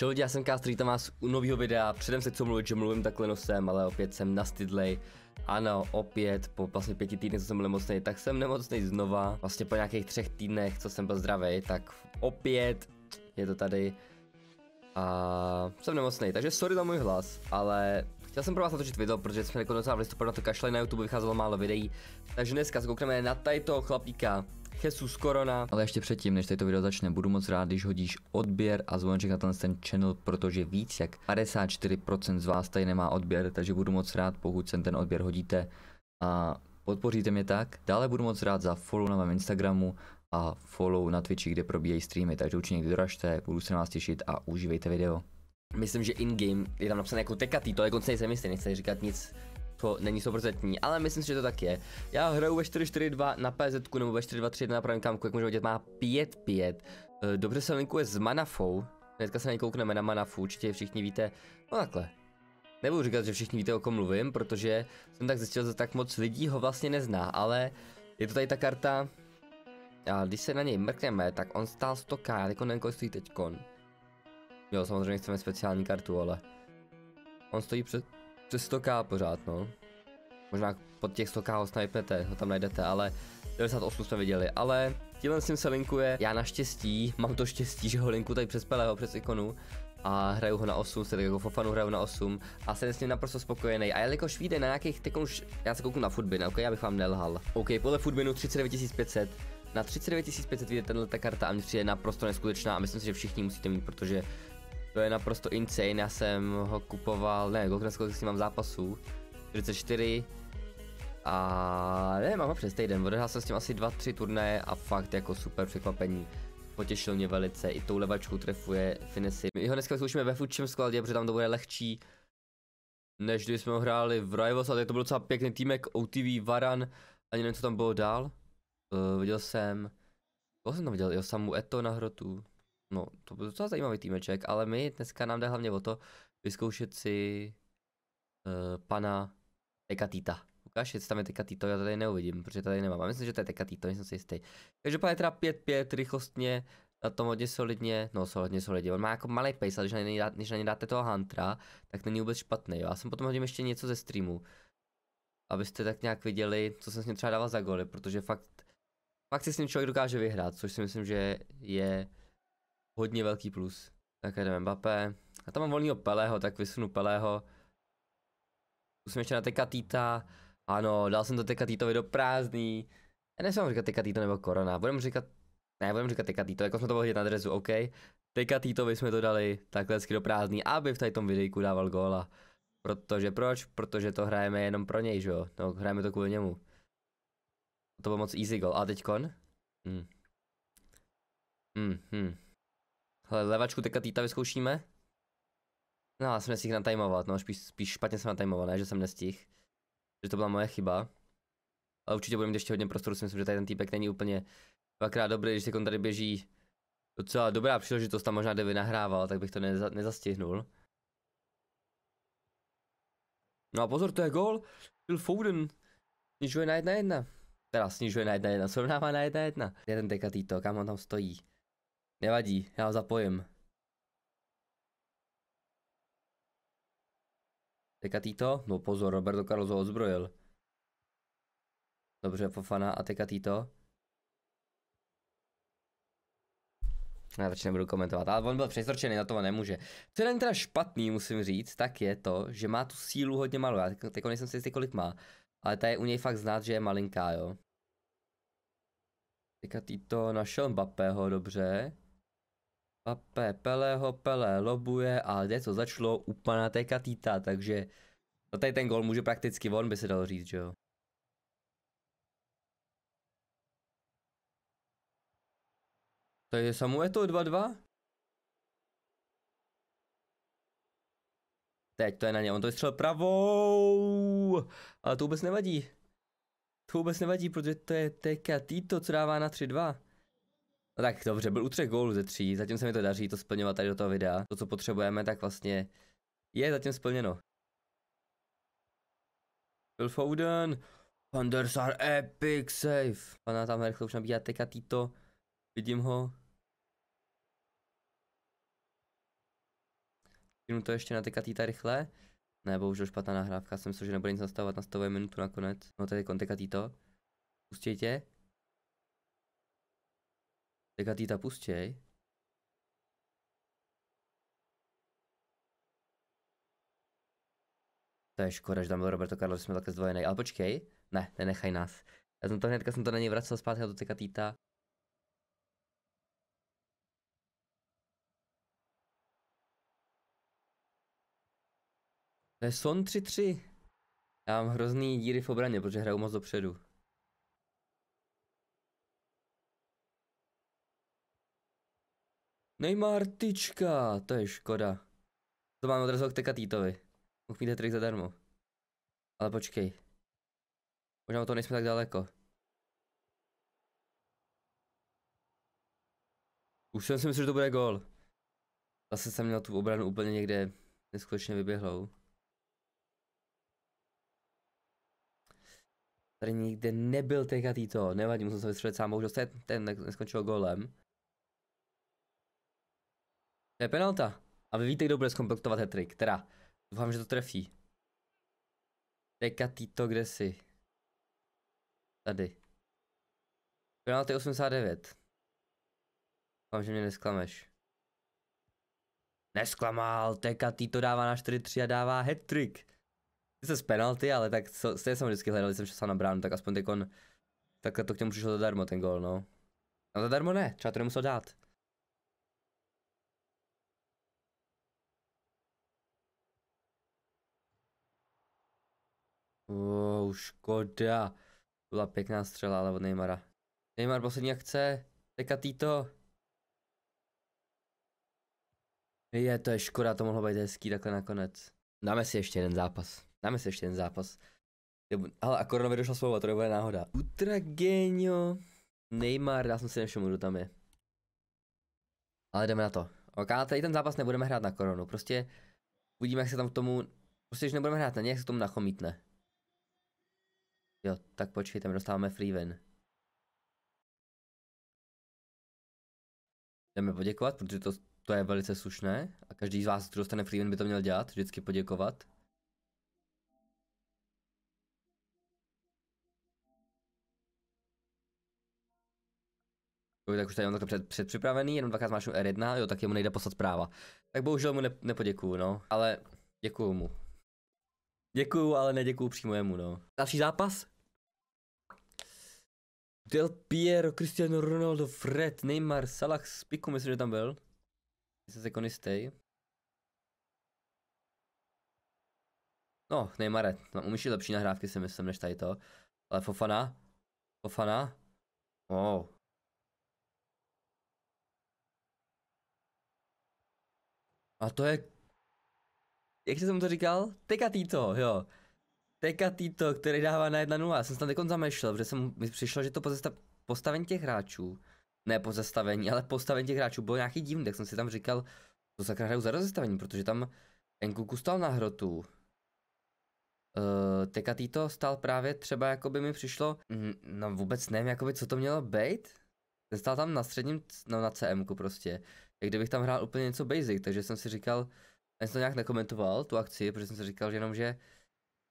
Čau lidi, já jsem k tam vás u nového videa. Předem se co mluvit, že mluvím takhle nosem, ale opět jsem nastydlej. Ano, opět, po vlastně pěti týdnech, co jsem byl nemocný, tak jsem nemocný znova. Vlastně po nějakých třech týdnech, co jsem byl zdravý, tak opět je to tady. A jsem nemocný, takže sorry za můj hlas, ale chtěl jsem pro vás natočit video, protože jsme jako docela v listopadu na to kašli, na YouTube vycházelo málo videí. Takže dneska zkoukneme na tato chlapíka, Jesus Korona. Ale ještě předtím, než to video začne, budu moc rád, když hodíš odběr a zvoneček na ten, ten channel, protože víc jak 54% z vás tady nemá odběr, takže budu moc rád, pokud sem ten odběr hodíte a podpoříte mě tak. Dále budu moc rád za follow na mém Instagramu a follow na Twitchi, kde probíhají streamy, takže určitě někdy doražte, budu se na vás těšit a užívejte video. Myslím, že in-game je tam napsané jako tekatý, to konce jako, nejsem jistý, nechci říkat nic jako není stoprocentní, ale myslím si, že to tak je. Já hraju ve 4.4.2 na PZ nebo ve 4.2.3.1 na pravém kamku, jak můžu vidět, má 5-5. Eh, dobře se linkuje s Manafou, dneska se na koukneme na Manafu, určitě všichni víte, no takhle. Nebudu říkat, že všichni víte, o kom mluvím, protože jsem tak zjistil, že tak moc lidí ho vlastně nezná, ale je to tady ta karta, a když se na něj mrkneme, tak on stál 100k, já teďkon nevím, kolik stojí kon. Jo, samozřejmě chceme speciální kartu, ale on stojí před přes 100k pořád, no. Možná pod těch 100k ho snipnete, ho tam najdete, ale 98 jsme viděli, ale tímhle s se linkuje. Já naštěstí, mám to štěstí, že ho linku tady přes Peleho, přes ikonu a hraju ho na 8, se tak jako fofanu hraju na 8 a jsem s ním naprosto spokojený. A jelikož vyjde na nějakých, teď už, já se kouknu na Foodbin, ok, bych vám nelhal. Ok, podle Foodbinu 39500, na 39500 vyjde ta karta a mně přijde naprosto neskutečná a myslím si, že všichni musíte mít, protože to je naprosto insane, já jsem ho kupoval, ne, kolik s ním mám zápasů, 44, a ne, mám ho přes týden, odehrál jsem s tím asi 2-3 turnaje a fakt jako super překvapení. Potěšil mě velice, i tou levačkou trefuje finesy. My ho dneska zkoušíme ve Fučím skladě, protože tam to bude lehčí, než když jsme ho hráli v Rivals, tak to byl docela pěkný týmek, OTV, Varan, ani nevím, co tam bylo dál. Uh, viděl jsem, koho jsem tam viděl, jo, samu Eto na hrotu. No, to byl docela zajímavý týmeček, ale my dneska nám jde hlavně o to vyzkoušet si uh, pana Tekatita. Ukáž, jestli tam je Tekatito, já tady neuvidím, protože tady nemám. A myslím, že to je Tekatito, nejsem si jistý. Každopádně teda 5-5, rychlostně, na tom hodně solidně, no solidně solidně, on má jako malý pace, ale když na, něj dá, když na něj dáte toho Huntera, tak není vůbec špatný, jo. Já jsem potom hodím ještě něco ze streamu, abyste tak nějak viděli, co jsem s ním třeba dával za goly, protože fakt, fakt si s ním člověk dokáže vyhrát, což si myslím, že je hodně velký plus. Tak jdeme Mbappé. A tam mám volného Pelého, tak vysunu Pelého. Musím ještě na Tekatýta. Ano, dal jsem to Tekatýtovi do prázdný. Já nevím, říkat Tekatýto nebo Korona, budeme říkat... Ne, budem říkat Tekatýto, jako jsme to mohli na adresu, OK. Tekatýtovi jsme to dali takhle hezky do prázdný, aby v tady tom videjku dával góla. Protože proč? Protože to hrajeme jenom pro něj, že jo? No, hrajeme to kvůli němu. To bylo moc easy goal. A teď kon? Hmm. Hmm, hmm. Hele, levačku teďka týta vyzkoušíme. No, já jsem nestihl natajmovat, no, spíš, spíš špatně jsem natajmoval, ne, že jsem nestihl. Že to byla moje chyba. Ale určitě budeme mít ještě hodně prostoru, si myslím, že tady ten týpek není úplně dvakrát dobrý, když on tady běží docela dobrá příležitost, tam možná kdyby nahrával, tak bych to neza, nezastihnul. No a pozor, to je gol. Phil Foden snižuje na jedna jedna. Teda snižuje na jedna jedna, srovnává na jedna. 1 Jeden tekatý týto, kam on tam stojí. Nevadí, já ho zapojím. Teka Tito? No pozor, Roberto Carlos ho odzbrojil. Dobře, Fofana a Teka Tito. Já radši nebudu komentovat, ale on byl přesrčený, na to nemůže. Co je teda špatný, musím říct, tak je to, že má tu sílu hodně malou. Já teď nejsem si jistý, kolik má. Ale ta je u něj fakt znát, že je malinká, jo. Teďka týto našel Mbappého, dobře. Pape Peleho, Pele lobuje a něco začalo u pana Tekatýta, takže no tady ten gol může prakticky on, by se dal říct, že jo. Takže Tady je to 2-2? Teď to je na ně, on to vystřelil pravou, ale to vůbec nevadí. To vůbec nevadí, protože to je Tekatýto, co dává na 3-2. No tak dobře, byl u třech gólů ze tří, zatím se mi to daří to splňovat tady do toho videa. To, co potřebujeme, tak vlastně je zatím splněno. Phil Foden, Van are epic save. Pana tam rychle už nabíhá teka Tito, vidím ho. Vidím to ještě na teka Tita rychle. Ne, bohužel špatná nahrávka, jsem myslel, že nebude nic nastavovat, nastavuje minutu nakonec. No tady konteka Tito. Pustěj tě ty ta pustěj. To je škoda, že tam byl Roberto Carlos, jsme takhle zdvojený. Ale počkej, ne, nenechaj nás. Já jsem to hnedka jsem to na něj vracel zpátky do Tekatýta. To je Son 3-3. Já mám hrozný díry v obraně, protože hraju moc dopředu. Neymar tyčka, to je škoda. To máme odrazil k Tekatítovi. Mohl mít trik zadarmo. Ale počkej. Možná to nejsme tak daleko. Už jsem si myslel, že to bude gol. Zase jsem měl tu obranu úplně někde neskutečně vyběhlou. Tady nikde nebyl Tekatýto, nevadí, musel se vystřelit sám, bohužel se ten neskončil golem. To je penalta. A vy víte, kdo bude zkompletovat hetrik, teda. Doufám, že to trefí. Teka Tito, kde jsi? Tady. Penalty 89. Doufám, že mě nesklameš. Nesklamal, Teka Tito dává na 4-3 a dává hetrik. jsi z penalty, ale tak stejně jsem vždycky hledal, když jsem šel na bránu, tak aspoň teď on... Takhle to k němu přišlo zadarmo ten gol, no. No zadarmo ne, třeba to nemusel dát. Wow, škoda. Byla pěkná střela, ale od Neymara. Neymar poslední akce. Teka Tito. Je, to je škoda, to mohlo být hezký takhle nakonec. Dáme si ještě jeden zápas. Dáme si ještě jeden zápas. Ale a Koronovi došla smlouva, to bude náhoda. genio. Neymar, já jsem si nevšiml, kdo tam je. Ale jdeme na to. Ok, tady ten zápas nebudeme hrát na koronu, prostě uvidíme, jak se tam k tomu, prostě když nebudeme hrát na ně, jak se k tomu nachomítne. Jo, tak počkej, tam dostáváme free win. Jdeme poděkovat, protože to, to je velice slušné. A každý z vás, kdo dostane free win, by to měl dělat, vždycky poděkovat. tak už tady mám takhle před, předpřipravený, jenom dvakrát máš R1, jo, tak jemu nejde poslat zpráva. Tak bohužel mu ne, nepoděkuju, no, ale děkuju mu. Děkuju, ale neděkuju přímo jemu, no. Další zápas, Del Piero, Cristiano Ronaldo, Fred, Neymar, Salah, Spiku, myslím, že tam byl. Jsem se konistej. Jako no, Neymare, tam umíš lepší nahrávky si myslím, než tady to. Ale Fofana? Fofana? Wow. Oh. A to je... Jak jsem tomu to říkal? Tekatý to, jo tito, který dává na 1-0. Já jsem se tam teď zamešlel, protože jsem, mi přišlo, že to postavení těch hráčů, ne pozastavení, ale postavení těch hráčů bylo nějaký divný, tak jsem si tam říkal, to sakra hrajou za rozestavení, protože tam Enkuku stál na hrotu. Uh, tito stál právě třeba, jako by mi přišlo, mhm, no vůbec nevím, jako by co to mělo být. Ten stál tam na středním, no na CMku prostě. Jak kdybych tam hrál úplně něco basic, takže jsem si říkal, já jsem to nějak nekomentoval, tu akci, protože jsem si říkal, že jenom, že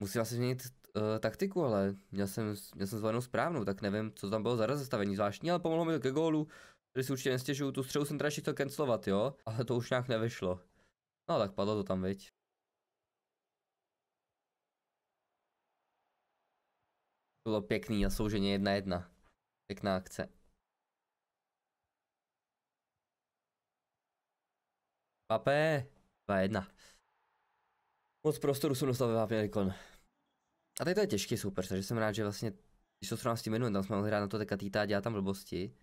musím asi změnit uh, taktiku, ale měl jsem, měl jsem zvolenou správnou, tak nevím, co tam bylo za rozestavení zvláštní, ale pomohlo mi to ke gólu, který si určitě nestěžuju, tu střelu jsem teda chtěl cancelovat, jo, ale to už nějak nevyšlo. No tak padlo to tam, viď. Bylo pěkný a souženě jedna jedna. Pěkná akce. Papé, dva jedna. Moc prostoru jsem dostal ve vápně a tady to je těžký super, takže jsem rád, že vlastně, když to srovnám s tím minulým, tam jsme mohli hrát na to teka týta a dělat tam blbosti.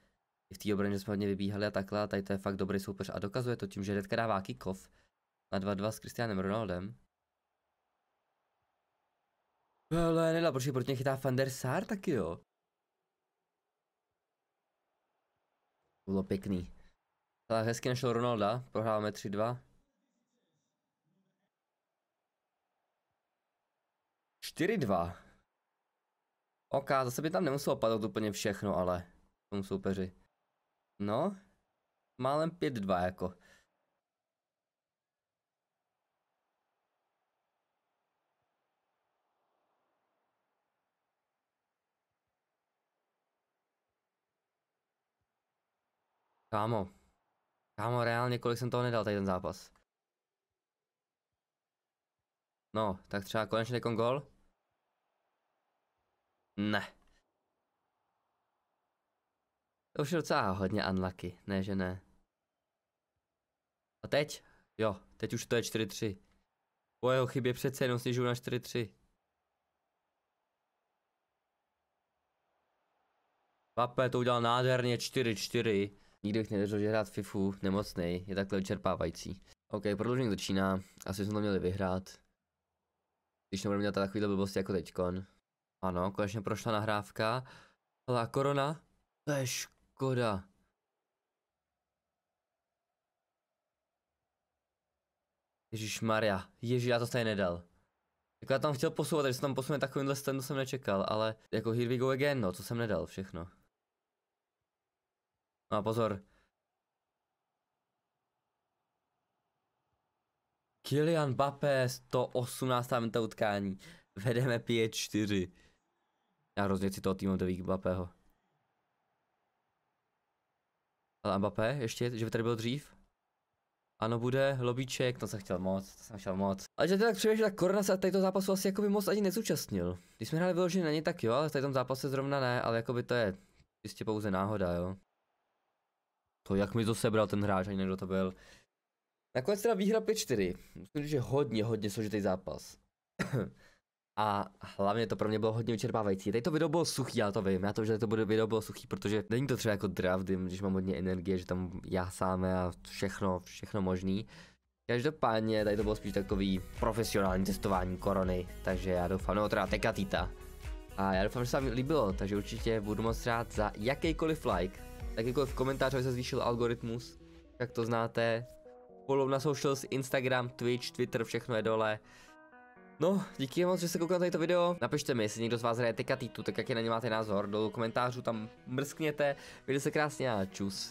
I v té obraně jsme hodně vybíhali a takhle, a tady to je fakt dobrý soupeř a dokazuje to tím, že Redka dává kickoff na 2-2 s Kristianem Ronaldem. Ale nedá, proč proti mě chytá Van der Sar taky jo. Bylo pěkný. Tak hezky našel Ronalda, prohráváme 3-2. 4-2. OK, zase by tam nemuselo padat úplně všechno, ale tomu soupeři. No, málem 5-2 jako. Kámo. Kámo, reálně kolik jsem toho nedal tady ten zápas. No, tak třeba konečně kon gol. Ne. To už je docela hodně unlucky, ne že ne. A teď? Jo, teď už to je 4-3. Po jeho chybě přece jenom snižu na 4-3. 2 to udělal nádherně 4-4. Nikdy bych nedržel, že hrát FIFU nemocnej je takhle vyčerpávající. OK, prodloužení začíná. Asi jsme to měli vyhrát. Když nebudeme dělat takovýhle blbosti jako teďkon. Ano, konečně prošla nahrávka. Ale korona? To je škoda. Ježíš Maria, Ježíš, já to tady nedal. Jako já tam chtěl posouvat, takže jsem tam posunul takovýmhle standu jsem nečekal, ale jako here we go again, no, co jsem nedal, všechno. No a pozor. Kylian Mbappé, 118. minuta utkání. Vedeme 5-4. Já hrozně si toho týmu do Mbappého. Ale Mbappé ještě, že by tady byl dřív? Ano, bude, lobíček, to jsem chtěl moc, to jsem chtěl moc. Ale že to tak přijde, že tak Korona se tady toho zápasu asi jako by moc ani nezúčastnil. Když jsme hráli vyloženě na ně, tak jo, ale v tady tom zápase zrovna ne, ale jako by to je jistě pouze náhoda, jo. To jak mi to sebral ten hráč, ani někdo to byl. Nakonec teda výhra 5-4. Musím říct, že hodně, hodně složitý zápas a hlavně to pro mě bylo hodně vyčerpávající. Tady to video bylo suchý, já to vím, já to, že to bude video bylo suchý, protože není to třeba jako draft, když mám hodně energie, že tam já sám a všechno, všechno možný. Každopádně tady to bylo spíš takový profesionální testování korony, takže já doufám, no teda tekatýta. A já doufám, že se vám líbilo, takže určitě budu moc rád za jakýkoliv like, jakýkoliv komentář, aby se zvýšil algoritmus, jak to znáte. Follow na socials, Instagram, Twitch, Twitter, všechno je dole. No, díky moc, že jste koukali na tady to video. Napište mi, jestli někdo z vás hraje Tekatitu, tak jaký na ně máte názor. Do komentářů tam mrskněte. Mějte se krásně a čus.